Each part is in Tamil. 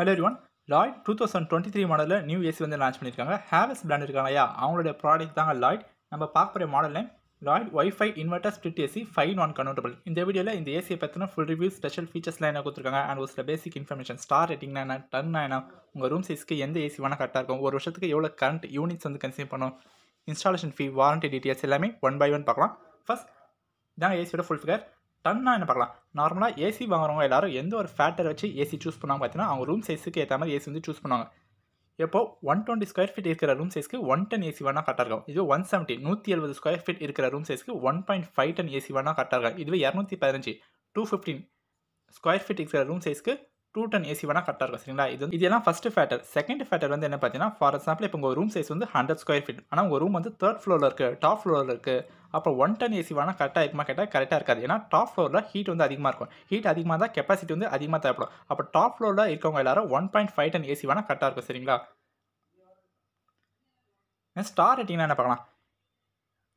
hello one Lloyd two thousand twenty three மாடலில் நியூ ஏசி வந்து லான்ச் பண்ணியிருக்காங்க ஹேவல்ஸ் பிராண்ட் இருக்காங்க ஐயா அவங்களுடைய ப்ராடக்ட் தாங்க லாய்ட் நம்ம பார்க்குற model name Lloyd wifi inverter split AC five one convertible இந்த வீடியோவில் இந்த ஏசியை பற்றின ஃபுல் ரிவ்யூ ஸ்பெஷல் ஃபீச்சர்ஸ்லாம் என்ன கொடுத்துருக்காங்க அண்ட் ஒரு சில பேசிக் இன்ஃபர்மேஷன் ஸ்டார் ரேட்டிங்னா என்ன டன்னா என்ன உங்கள் ரூம் சைஸ்க்கு எந்த ஏசி வேணால் கரெக்டாக இருக்கும் ஒரு வருஷத்துக்கு எவ்வளோ கரண்ட் யூனிட்ஸ் வந்து கன்சியூம் பண்ணும் இன்ஸ்டாலேஷன் ஃபீ வாரண்டி டீட்டெயில்ஸ் எல்லாமே ஒன் பை ஒன் பார்க்கலாம் ஃபஸ்ட் இதாங்க ஏசியோட ஃபுல் ஃபிகர் டன்னா என்ன பார்க்கலாம் நார்மலாக ஏசி வாங்குறவங்க எல்லாரும் எந்த ஒரு ஃபேக்டர் வச்சு ஏசி சூஸ் பண்ணாங்க பார்த்தீங்கன்னா அவங்க ரூம் சைஸுக்கு ஏற்ற மாதிரி ஏசி வந்து சூஸ் பண்ணுவாங்க இப்போ ஒன் டுவெண்ட்டி ஸ்கொயர் ஃபீட் இருக்கிற ரூம் சைஸ்க்கு ஒன் டென் ஏசி வேணால் கரெக்டாக இருக்கும் இது ஒன் செவன்ட்டி நூற்றி எழுபது ஸ்கொயர் ஃபீட் இருக்கிற ரூம் சைஸ்க்கு one point five ton AC வேணால் கரெக்டாக இருக்கும் இதுவே இரநூத்தி பதினஞ்சு டூ ஃபிஃப்டீன் ஸ்கொயர் ஃபீட் இருக்கிற ரூம் சைஸ்க்கு டூ டென் ஏசி வேணால் கரெக்டாக இருக்கும் சரிங்களா இது இதெல்லாம் ஃபஸ்ட்டு ஃபேட்டர் செகண்ட் ஃபேட்டர் வந்து என்ன பார்த்தீங்கன்னா ஃபார் எக்ஸாம்பிள் இப்போ உங்கள் ரூம் சைஸ் வந்து ஹண்ட்ரட் ஸ்கொயர் ஃபீட் ஆனால் உங்கள் ரூம் வந்து தேர்ட் ஃப்ளோரில் இருக்குது டாப் ஃப்ளோரில் இருக்குது அப்போ ஒன் டன் ஏசி வேணால் கரெக்டாக இருக்குமா கேட்டால் கரெக்டாக இருக்காது ஏன்னா டாப் ஃப்ளோரில் ஹீட் வந்து அதிகமாக இருக்கும் ஹீட் அதிகமாக இருந்தால் கெப்பாசிட்டி வந்து அதிகமாக தேவைப்படும் அப்போ டாப் ஃப்ளோரில் இருக்கவங்க எல்லாரும் one point five ton AC வேணால் கரெக்டாக இருக்கும் சரிங்களா ஸ்டார் ரேட்டிங்னா என்ன பார்க்கலாம்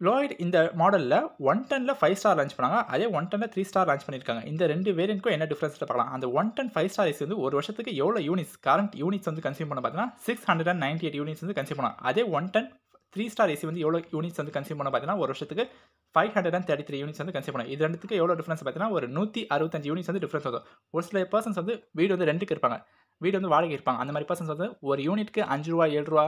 லோயிட் இந்த மாடலில் ஒன் டெனில் ஃபைவ் ஸ்டார் லான்ச் பண்ணாங்க அதே ஒன் டெனில் த்ரீ ஸ்டார் லான்ச் பண்ணியிருக்காங்க இந்த ரெண்டு வேரியன்ட்டுக்கும் என்ன டிஃப்ரென்ஸ் பார்க்கலாம் அந்த one ton five star AC வந்து ஒரு வருஷத்துக்கு எவ்வளோ யூனிட்ஸ் கரண்ட் யூனிட்ஸ் வந்து கன்சியூம் பண்ண பார்த்தீங்கன்னா six hundred and ninety eight units வந்து கன்சியூம் பண்ணலாம் அதே one ton three star AC வந்து எவ்வளோ யூனிட்ஸ் வந்து கன்சியூம் பண்ண பார்த்தீங்கன்னா ஒரு வருஷத்துக்கு five hundred and thirty three units வந்து கன்சியூம் பண்ணுவோம் இது ரெண்டுத்துக்கு எவ்வளோ டிஃப்ரென்ஸ் பார்த்தீங்கன்னா ஒரு நூற்றி அறுபத்தஞ்சு யூனிட்ஸ் வந்து டிஃப்ரென்ஸ் வரும் ஒரு சில பர்சன்ஸ் வந்து வீடு வந்து ரெண்டுக்கு இருப்பாங்க வீடு வந்து வாடகை இருப்பாங்க அந்த மாதிரி பர்சன்ஸ் வந்து ஒரு யூனிட்க்கு அஞ்சு ரூபா ஏழு ரூபா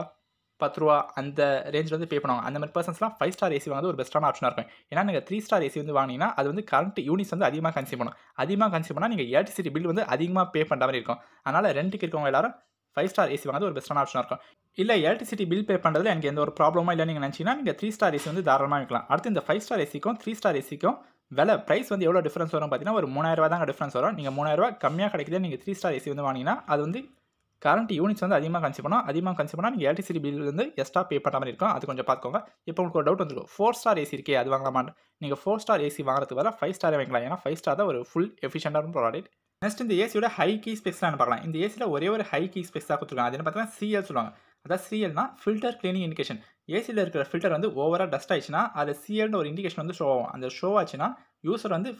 பத்து ரூபா அந்த ரேஞ்சில் வந்து பே பண்ணுவாங்க அந்த மாதிரி பர்சன்ஸ்லாம் ஃபைவ் ஸ்டார் ஏசி வாங்குறது ஒரு பெஸ்ட்டான ஆப்ஷனாக இருக்கும் ஏன்னா நீங்கள் த்ரீ ஸ்டார் ஏசி வந்து வாங்கினீங்கன்னா அது வந்து கரண்ட் யூனிட்ஸ் வந்து அதிகமாக கன்சியூம் பண்ணணும் அதிகமாக கன்சியூம் பண்ணால் நீங்கள் எலக்ட்ரிசிட்டி பில் வந்து அதிகமாக பே பண்ணுற மாதிரி இருக்கும் அதனால் ரெண்டுக்கு இருக்கவங்க எல்லாரும் ஃபைவ் ஸ்டார் ஏசி வாங்குறது ஒரு பெஸ்ட்டான ஆப்ஷனாக இருக்கும் இல்லை எலக்ட்ரிசிட்டி பில் பே பண்ணுறதுல எனக்கு எந்த ஒரு ப்ராப்ளமாக இல்லை நீங்கள் நினச்சிங்கன்னா நீங்கள் த்ரீ ஸ்டார் ஏசி வந்து தாராளமாக வைக்கலாம் அடுத்து இந்த ஃபைவ் ஸ்டார் ஏசிக்கும் த்ரீ ஸ்டார் ஏசிக்கும் விலை ப்ரைஸ் வந்து எவ்வளோ டிஃப்ரென்ஸ் வரும் பார்த்தீங்கன்னா ஒரு மூணாயிரரூவா தான் டிஃப்ரென்ஸ் வரும் நீங்கள் மூணாயிரரூவா கம்மியாக கிடைக்குது நீங்கள் த்ரீ ஸ்டார் ஏசி வந்து வாங்கினா அது வந்து கரண்ட் யூனிட்ஸ் வந்து அதிகமாக கன்சியூம் பண்ணால் அதிகமாக கன்சியூம் பண்ணால் நீங்கள் எலக்ட்ரிசிட்டி பில் வந்து எக்ஸ்ட்ரா பே பண்ணுற மாதிரி இருக்கும் அது கொஞ்சம் பார்த்துக்கோங்க இப்போ உங்களுக்கு ஒரு டவுட் வந்துருக்கும் ஃபோர் ஸ்டார் ஏசி இருக்கே அது வாங்கலாமான்னு நீங்கள் ஃபோர் ஸ்டார் ஏசி வாங்குறதுக்கு வர ஃபைவ் ஸ்டார் வாங்கலாம் ஏன்னா ஃபைவ் ஸ்டார் தான் ஒரு ஃபுல் இருக்கும் ப்ராடக்ட் நெக்ஸ்ட் இந்த ஏசியோட ஹை கீ என்ன பார்க்கலாம் இந்த ஏசியில் ஒரே ஒரு ஹை கீ ஸ்பெக்ஸ் தான் கொடுத்துருக்காங்க அது என்ன பார்த்தீங்கன்னா சிஎல் சொல்லுவாங்க அதான் சிஎல்னா ஃபில்டர் கிளீனிங் இண்டிகேஷன் ஏசியில் இருக்கிற ஃபில்டர் வந்து ஓவராக டஸ்ட் ஆயிடுச்சுன்னா அது சிஎல்னு ஒரு இண்டிகேஷன் வந்து ஷோ ஆகும் அந்த ஷோ ஆச்சுன்னா யூசர் வந்து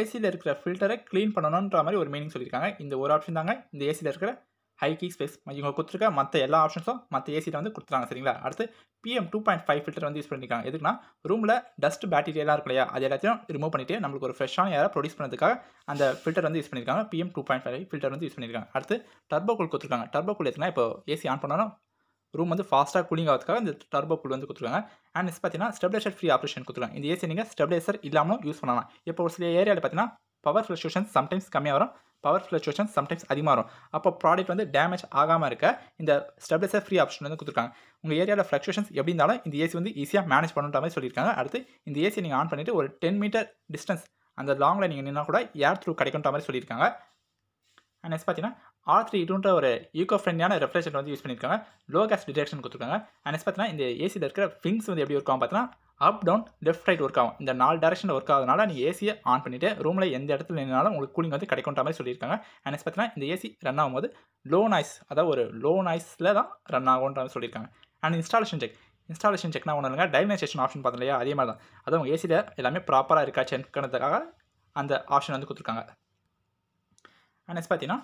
ஏசியில் இருக்கிற ஃபில்டரை க்ளீன் பண்ணணுன்ற மாதிரி ஒரு மீனிங் சொல்லியிருக்காங்க இந்த ஒரு ஆப்ஷன் தாங்க இந்த ஏசியில் இருக்கிற ஹை கீ ஸ்பேஸ் இவங்க கொடுத்துருக்க மற்ற எல்லா ஆப்ஷன்ஸும் மற்ற ஏசியில் வந்து கொடுத்துறாங்க சரிங்களா அடுத்து PM two point five filter வந்து யூஸ் பண்ணியிருக்காங்க எதுக்குன்னா ரூமில் டஸ்ட் பேட்டீரியெல்லாம் இருக்கு இல்லையா அது எல்லாத்தையும் ரிமூவ் பண்ணிவிட்டு நம்மளுக்கு ஒரு ஃப்ரெஷ்ஷான ஏரை ப்ரொடியூஸ் பண்ணுறதுக்காக அந்த ஃபில்டர் வந்து யூஸ் பண்ணியிருக்காங்க PM two point five filter வந்து யூஸ் பண்ணியிருக்காங்க அடுத்து டர்போ கூல் கொடுத்துருக்காங்க டர்போ கூல் எதுனா இப்போ ஏசி ஆன் பண்ணாலும் ரூம் வந்து ஃபாஸ்ட்டாக கூலிங் ஆகிறதுக்காக இந்த டர்போ கூல் வந்து கொடுத்துருக்காங்க அண்ட் இஸ் பார்த்தீங்கன்னா ஸ்டெபிலைசர் ஃப்ரீ ஆப்ரேஷன் கொடுத்துருக்காங்க இந்த ஏசி நீங்கள் ஸ்டெப்லேசர் இல்லாமலும் யூஸ் பண்ணலாம் இப்போ ஒரு சில ஏரியாவில் பார்த்தீங்கன்னா பவர் ஃபிளக்ஷூஷன் சம்டைம்ஸ் கம்மியாக வரும் பவர் ஃப்ளக்சுவேஷன் சம்டைம்ஸ் அதிகமாக வரும் அப்போ ப்ராடக்ட் வந்து டேமேஜ் ஆகாமல் இருக்க இந்த ஸ்டெபிலைசர் ஃப்ரீ ஆப்ஷன் வந்து கொடுத்துருக்காங்க உங்கள் ஏரியாவில் ஃப்ளக்சுவேஷன்ஸ் எப்படி இருந்தாலும் இந்த ஏசி வந்து ஈஸியாக மேனேஜ் பண்ணுற மாதிரி சொல்லியிருக்காங்க அடுத்து இந்த ஏசி நீங்கள் ஆன் பண்ணிவிட்டு ஒரு டென் மீட்டர் டிஸ்டன்ஸ் அந்த லாங்கில் நீங்கள் நின்னா கூட ஏர் த்ரூ கிடைக்குன்ற மாதிரி சொல்லியிருக்காங்க அண்ட் நெக்ஸ்ட் பார்த்தீங்கன்னா ஆர் த்ரீ டூன்ற ஒரு ஈகோ ஃப்ரெண்ட்லியான ரெஃப்ரிஜரேட்டர் வந்து யூஸ் பண்ணியிருக்காங்க லோ கேஸ் டிடெக்ஷன் கொடுத்துருக்காங்க அண்ட் நெக்ஸ்ட் பார்த்தீங்கன்னா இந்த ஏசியில் இருக்கிற ஃபிங்ஸ் வந்து எப்படி இருக்கும் பார்த்தீங்கன்னா up down left right work ஆகும் இந்த நாலு டேரக்ஷனில் ஒர்க் ஆகுதுனால நீங்கள் ஏசியை ஆன் பண்ணிவிட்டு ரூமில் எந்த இடத்துல நின்னாலும் உங்களுக்கு கூலிங் வந்து கிடைக்கின்ற மாதிரி சொல்லியிருக்காங்க அண்ட் பார்த்தீங்கன்னா இந்த ஏசி ரன் ஆகும்போது லோ நாய்ஸ் அதாவது ஒரு லோ நாய்ஸில் தான் ரன் ஆகும்ன்ற மாதிரி சொல்லியிருக்காங்க அண்ட் இன்ஸ்டாலேஷன் செக் இன்ஸ்டாலேஷன் செக்னா ஒன்று இல்லைங்க டைமன்சேஷன் ஆப்ஷன் பார்த்தோம் இல்லையா அதே மாதிரி தான் அதுவும் உங்கள் ஏசியில் எல்லாமே ப்ராப்பராக இருக்கா செக் பண்ணுறதுக்காக அந்த ஆப்ஷன் வந்து கொடுத்துருக்காங்க அண்ட் எஸ் பார்த்தீங்கன்னா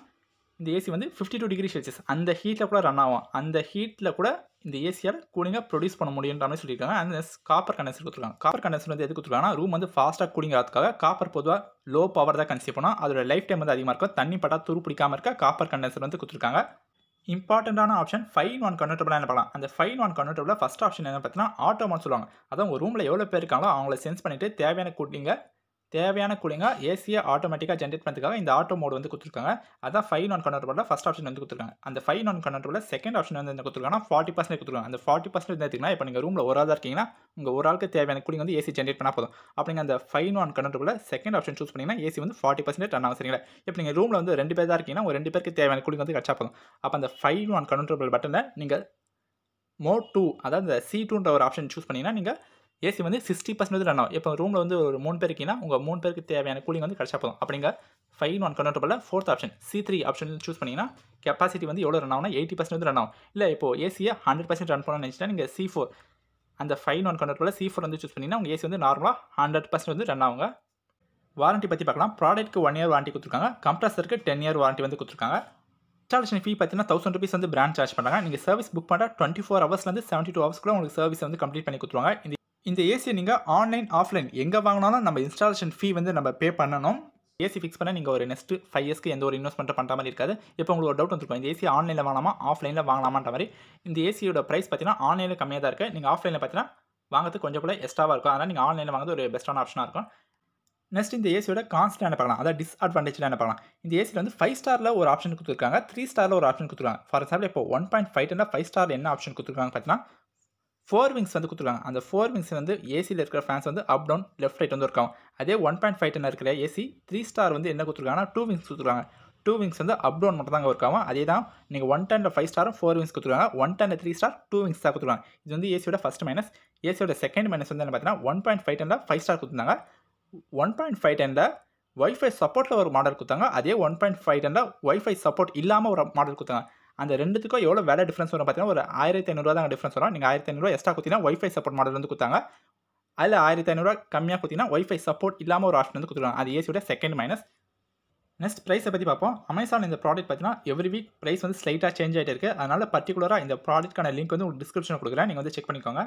இந்த ஏசி வந்து ஃபிஃப்டி டூ டிகிரி செல்சியஸ் அந்த ஹீட்டில் கூட ரன் ஆகும் அந்த ஹீட்டில் கூட இந்த ஏசியால் கூலிங்காக ப்ரொடியூஸ் பண்ண முடியுன்ற மாதிரி சொல்லியிருக்காங்க அந்த காப்பர் கண்டென்சர் கொடுத்துருக்காங்க காப்பர் கண்டென்சர் வந்து எது கொடுத்துருக்காங்கன்னா ரூம் வந்து ஃபாஸ்ட்டாக கூலிங் ஆகிறதுக்காக காப்பர் பொதுவாக லோ பவர் தான் கன்சியூ பண்ணோம் அதோட லைஃப் டைம் வந்து அதிகமாக இருக்கும் தண்ணி பட்டா துரு பிடிக்காமல் இருக்க காப்பர் கண்டென்சர் வந்து கொடுத்துருக்காங்க இம்பார்ட்டண்ட்டான ஆப்ஷன் ஃபைன் ஒன் கன்வெர்ட்டபிளாக என்ன பண்ணலாம் அந்த ஃபைன் ஒன் கன்வெர்ட்டபிளாக ஃபஸ்ட் ஆப்ஷன் என்ன பார்த்தீங்கன்னா ஆட்டோமான்னு சொல்லுவாங்க அதான் உங்கள் ரூமில் எவ்வளோ பேர் இருக்காங்களோ அவங்கள சென்ஸ் பண்ணிவிட்டு தேவையான கூட்டிங்க தேவையான கூலிங்காக ஏசியை ஆட்டோமேட்டிக்காக ஜென்ரேட் பண்ணுறதுக்காக இந்த ஆட்டோ மோட் வந்து கொடுத்துருக்காங்க அதான் ஃபைவ் நான் கன்வெர்ட்டபிளில் ஃபஸ்ட் ஆப்ஷன் வந்து கொடுத்துருக்காங்க அந்த ஃபைவ் நான் கன்வெர்ட்டபிளில் செகண்ட் ஆப்ஷன் வந்து என்ன கொடுத்துருக்காங்கன்னா ஃபார்ட்டி பர்சன்ட் கொடுத்துருக்காங்க அந்த ஃபார்ட்டி பர்சன்ட் எடுத்துக்கலாம் இப்போ நீங்கள் ரூமில் ஒரு ஆள் இருக்கீங்கன்னா உங்கள் ஒரு ஆளுக்கு தேவையான கூலிங் வந்து ஏசி ஜென்ரேட் பண்ணால் போதும் அப்போ நீங்கள் அந்த ஃபைவ் நான் கன்வெர்ட்டபிளில் செகண்ட் ஆப்ஷன் சூஸ் பண்ணிங்கன்னா ஏசி வந்து ஃபார்ட்டி பர்சன்ட் ரன் ஆகும் சரிங்களா இப்போ நீங்கள் ரூமில் வந்து ரெண்டு பேர் தான் இருக்கீங்கன்னா ஒரு ரெண்டு பேருக்கு தேவையான கூலிங் வந்து கிடச்சா போதும் அப்போ அந்த ஃபைவ் நான் கன்வெர்ட்டபிள் பட்டனில் நீங்கள் மோ டூ அதாவது இந்த சி டூன்ற ஒரு ஆப்ஷன் சூஸ் பண்ணிங்கன்னா நீங்கள் ஏசி வந்து சிக்ஸ்டி வந்து ரன் ஆகும் இப்போ ரூமில் வந்து ஒரு மூணு பேர் இருக்கீங்கன்னா உங்கள் மூணு பேருக்கு தேவையான கூலிங் வந்து கிடச்சா போதும் அப்படிங்க ஃபைவ் ஒன் கன்வெர்ட்டபிளில் fourth option C three option choose பண்ணிங்கன்னா கெப்பாசிட்டி வந்து எவ்வளோ ரன் ஆகும் எயிட்டி பர்சன்ட் வந்து ரன் ஆகும் இல்லை இப்போ ஏசியை ஹண்ட்ரட் பர்சன்ட் ரன் பண்ணணும்னு நினச்சிட்டா நீங்கள் சி ஃபோர் அந்த ஃபைவ் ஒன் கன்வெர்ட்டபிளில் சி ஃபோர் வந்து சூஸ் பண்ணிங்கன்னா உங்கள் ஏசி வந்து நார்மலாக ஹண்ட்ரட் பர்சன்ட் வந்து ரன் ஆகுங்க வாரண்ட்டி பற்றி பார்க்கலாம் ப்ராடக்ட்டுக்கு ஒன் இயர் வாரண்ட்டி கொடுத்துருக்காங்க கம்ப்ரஸருக்கு டென் இயர் வாரண்ட்டி வந்து கொடுத்துருக்காங்க இன்ஸ்டாலேஷன் ஃபீ பார்த்தீங்கன்னா தௌசண்ட் ருபீஸ் வந்து பிராண்ட் சார்ஜ் பண்ணுறாங்க நீங்கள் சர்வீஸ் புக் பண்ணுற டுவெண்ட்டி ஃபோர் ஹவர்ஸ்லேருந்து செவன்ட்டி டூ ஹவர்ஸ் கூட உங்களுக்கு சர்வீஸ் வந்து கம்ப்ளீட் பண்ணி கொடுத்துருவாங்க இந்த ஏசியை நீங்கள் ஆன்லைன் ஆஃப்லைன் எங்கே வாங்கினாலும் நம்ம இன்ஸ்டாலேஷன் ஃபீ வந்து நம்ம பே பண்ணணும் ஏசி ஃபிக்ஸ் பண்ண நீங்கள் ஒரு நெக்ஸ்ட் ஃபைவ் இயர்ஸ்க்கு எந்த ஒரு இன்வெஸ்ட்மெண்ட் பண்ணுற மாதிரி இருக்காது இப்போ உங்களுக்கு ஒரு டவுட் வந்துருக்கும் இந்த ஏசி ஆன்லைனில் வாங்கலாமா ஆஃப்லைனில் வாங்கலாமான்ற மாதிரி இந்த ஏசியோட ப்ரைஸ் பார்த்தீங்கன்னா ஆன்லைனில் கம்மியாக தான் இருக்குது நீங்கள் ஆஃப்லைனில் பார்த்தீங்கன்னா வாங்குறது கொஞ்சம் கூட எக்ஸ்ட்ராவாக இருக்கும் அதனால் நீங்கள் ஆன்லைனில் வாங்குறது ஒரு பெஸ்ட்டான ஆப்ஷனாக இருக்கும் நெக்ஸ்ட் இந்த ஏசியோட கான்ஸ்ட் என்ன பார்க்கலாம் அதாவது டிஸ்அட்வான்டேஜில் என்ன பார்க்கலாம் இந்த ஏசியில் வந்து ஃபைவ் ஸ்டாரில் ஒரு ஆப்ஷன் கொடுத்துருக்காங்க த்ரீ ஸ்டாரில் ஒரு ஆப்ஷன் கொடுத்துருக்காங்க ஃபார் எக்ஸாம்பிள் இப்போ ஒன் பாயிண்ட் ஃபைவ் டெனில் ஃபைவ் ஸ்டாரில் என்ன ஆப்ஷன் கொடுத்துருக்காங்க பார்த்தீங்கன்னா ஃபோர் விங்ஸ் வந்து கொடுத்துருக்காங்க அந்த ஃபோர் விங்ஸ் வந்து ஏசியில் இருக்கிற ஃபேன்ஸ் வந்து அப் டவுன் லெஃப்ட் ரைட் வந்து இருக்காங்க அதே ஒன் பாயிண்ட் ஃபைவ் டென் இருக்கிற ஏசி த்ரீ ஸ்டார் வந்து என்ன கொடுத்துருக்காங்கன்னா டூ விங்ஸ் கொடுத்துருக்காங்க டூ விங்ஸ் வந்து அப் டவுன் மட்டும் தான் இருக்காம அதே தான் நீங்கள் ஒன் டெனில் ஃபைவ் ஸ்டாரும் ஃபோர் விங்ஸ் கொடுத்துருக்காங்க ஒன் டெனில் த்ரீ ஸ்டார் டூ விங்ஸ் தான் கொடுத்துருவாங்க இது வந்து ஏசியோட ஃபஸ்ட் மைனஸ் ஏசியோட செகண்ட் மைனஸ் வந்து என்ன பார்த்தீங்கன்னா one point five five star கொடுத்துருந்தாங்க ஒன் பாயிண்ட் ஃபைவ் டெனில் ஒய்ஃபை சப்போர்ட்டில் ஒரு மாடல் கொடுத்தாங்க அதே ஒன் பாயிண்ட் ஃபைவ் டெனில் ஒய்ஃபை சப்போர்ட் இல்லாமல் ஒரு மாடல் கொடுத்தாங்க அந்த ரெண்டுத்துக்கும் எவ்வளோ வேலை டிஃப்ரென்ஸ் வரும் பார்த்தீங்கன்னா ஒரு ஆயிரத்தி ஐநூறுவா தான் டிஃப்ரென்ஸ் வரும் நீங்கள் ஆயிரத்தி ஐநூறுரூவா எக்ஸ்ட்ரா கொடுத்தீங்கன்னா ஒய்ஃபை சப்போர்ட் மாடல் வந்து கொடுத்தாங்க அதில் ஆயிரத்தி ஐநூறுரூவா கம்மியாக கொடுத்தீங்கன்னா ஒய்ஃபை சப்போர்ட் இல்லாமல் ஒரு ஆப்ஷன் வந்து கொடுத்துருவாங்க அது ஏசியோட செகண்ட் மைனஸ் நெக்ஸ்ட் ப்ரைஸை பற்றி பார்ப்போம் அமேசான் இந்த ப்ராடக்ட் பார்த்தீங்கன்னா எவ்ரி வீக் ப்ரைஸ் வந்து ஸ்லைட்டாக சேஞ்ச் ஆகிட்டு இருக்குது அதனால் பர்டிகுலராக இந்த ப்ராடக்ட்கான லிங்க் வந்து உங்களுக்கு டிஸ்கிரிப்ஷனில் கொடுக்குறேன் நீங்கள் வந்து செக் பண்ணிக்கோங்க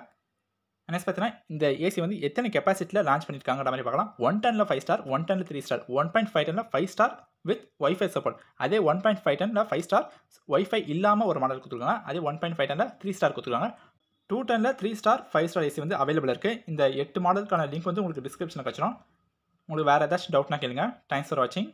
நெக்ஸ்ட் பார்த்தீங்கன்னா இந்த ஏசி வந்து எத்தனை கெப்பாசிட்டியில் லான்ச் பண்ணியிருக்காங்கிற மாதிரி பார்க்கலாம் ஒன் டெனில் ஃபைவ் ஸ்டார் ஒன் டெனில் three star one point five டெனில் five star with wifi support அதே ஒன் பாயிண்ட் ஃபைவ் டெனில் ஃபைவ் ஸ்டார் ஒய்ஃபை இல்லாமல் ஒரு மாடல் கொடுத்துருக்காங்க அதே ஒன் பாயிண்ட் ஃபைவ் டெனில் த்ரீ ஸ்டார் கொடுத்துருக்காங்க டூ டனில் three star five star AC வந்து அவைலபிள் இருக்குது இந்த எட்டு மாடலுக்கான லிங்க் வந்து உங்களுக்கு டிஸ்கிரிப்ஷனில் கிடச்சிடும் உங்களுக்கு வேறு ஏதாச்சும் டவுட்னா கேளுங்க தேங்க்ஸ் ஃபார் வாட்சிங்